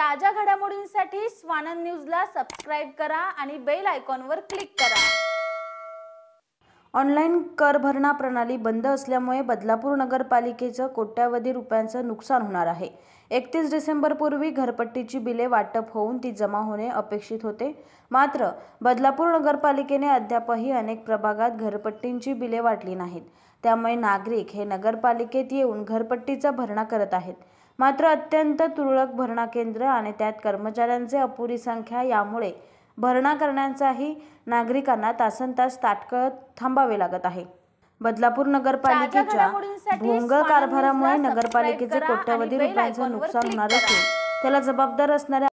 ताज्या घडामोडींसाठी स्वानंद न्यूजला सबस्क्राईब करा आणि बेल आयकॉनवर क्लिक करा ऑनलाइन कर भरणा प्रणाली बंद असल्यामुळे बदलापूर नगरपालिकेचं कोट्यावधी रुपयांचं नुकसान होणार आहे एकतीस पूर्वी घरपट्टीची बिले वाटप होऊन ती जमा होणे अपेक्षित होते मात्र बदलापूर नगरपालिकेने अद्यापही अनेक प्रभागात घरपट्टींची बिले वाटली नाहीत त्यामुळे नागरिक हे नगरपालिकेत येऊन घरपट्टीचा भरणा करत आहेत मात्र अत्यंत तुरळक भरणा केंद्र आणि त्यात कर्मचाऱ्यांचे अपुरी संख्या यामुळे भरणा करण्याचाही नागरिकांना तासन तास ताटकळत थांबावे लागत आहे बदलापूर नगरपालिकेच्या भोंगळ कारभारामुळे नगरपालिकेचे कोट्यवधी रुपयांचं नुकसान होणार असून त्याला जबाबदार असणाऱ्या